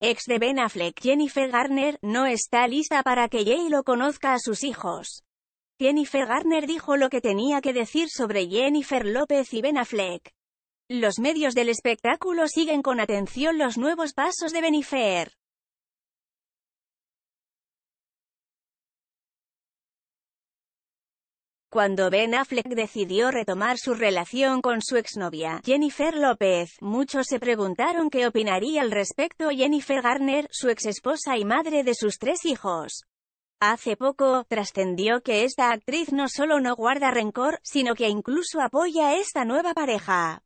Ex de Ben Affleck Jennifer Garner, no está lista para que Jay lo conozca a sus hijos. Jennifer Garner dijo lo que tenía que decir sobre Jennifer López y Ben Affleck. Los medios del espectáculo siguen con atención los nuevos pasos de Benifer. Cuando Ben Affleck decidió retomar su relación con su exnovia, Jennifer López, muchos se preguntaron qué opinaría al respecto Jennifer Garner, su exesposa y madre de sus tres hijos. Hace poco, trascendió que esta actriz no solo no guarda rencor, sino que incluso apoya a esta nueva pareja.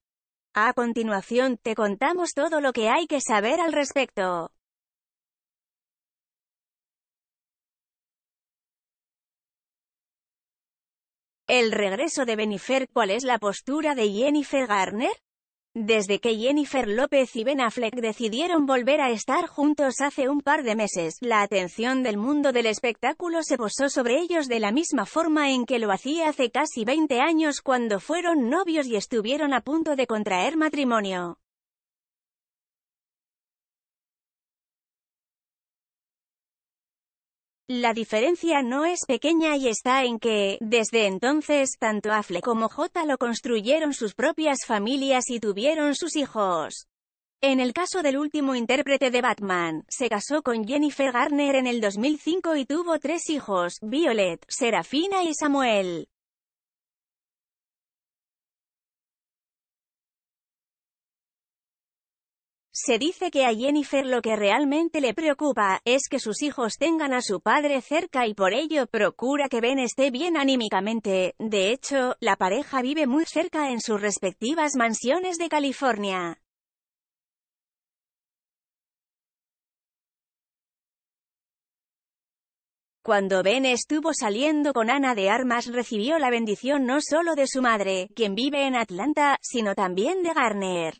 A continuación, te contamos todo lo que hay que saber al respecto. El regreso de Benifer ¿Cuál es la postura de Jennifer Garner? Desde que Jennifer López y Ben Affleck decidieron volver a estar juntos hace un par de meses, la atención del mundo del espectáculo se posó sobre ellos de la misma forma en que lo hacía hace casi 20 años cuando fueron novios y estuvieron a punto de contraer matrimonio. La diferencia no es pequeña y está en que, desde entonces, tanto Affleck como J lo construyeron sus propias familias y tuvieron sus hijos. En el caso del último intérprete de Batman, se casó con Jennifer Garner en el 2005 y tuvo tres hijos, Violet, Serafina y Samuel. Se dice que a Jennifer lo que realmente le preocupa, es que sus hijos tengan a su padre cerca y por ello procura que Ben esté bien anímicamente. De hecho, la pareja vive muy cerca en sus respectivas mansiones de California. Cuando Ben estuvo saliendo con Ana de Armas recibió la bendición no solo de su madre, quien vive en Atlanta, sino también de Garner.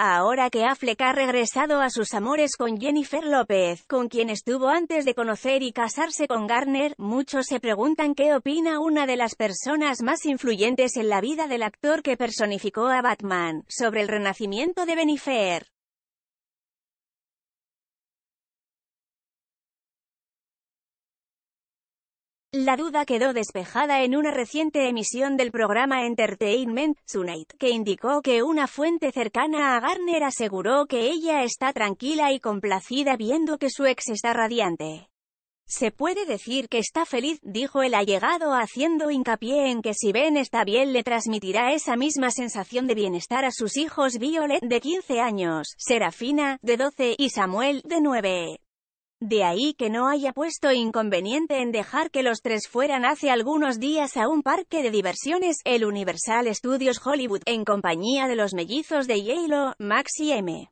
Ahora que Affleck ha regresado a sus amores con Jennifer López, con quien estuvo antes de conocer y casarse con Garner, muchos se preguntan qué opina una de las personas más influyentes en la vida del actor que personificó a Batman, sobre el renacimiento de Benifer. La duda quedó despejada en una reciente emisión del programa Entertainment Tonight, que indicó que una fuente cercana a Garner aseguró que ella está tranquila y complacida viendo que su ex está radiante. Se puede decir que está feliz, dijo el allegado haciendo hincapié en que si Ben está bien le transmitirá esa misma sensación de bienestar a sus hijos Violet, de 15 años, Serafina, de 12, y Samuel, de 9. De ahí que no haya puesto inconveniente en dejar que los tres fueran hace algunos días a un parque de diversiones, el Universal Studios Hollywood, en compañía de los mellizos de Yalo, Max y M.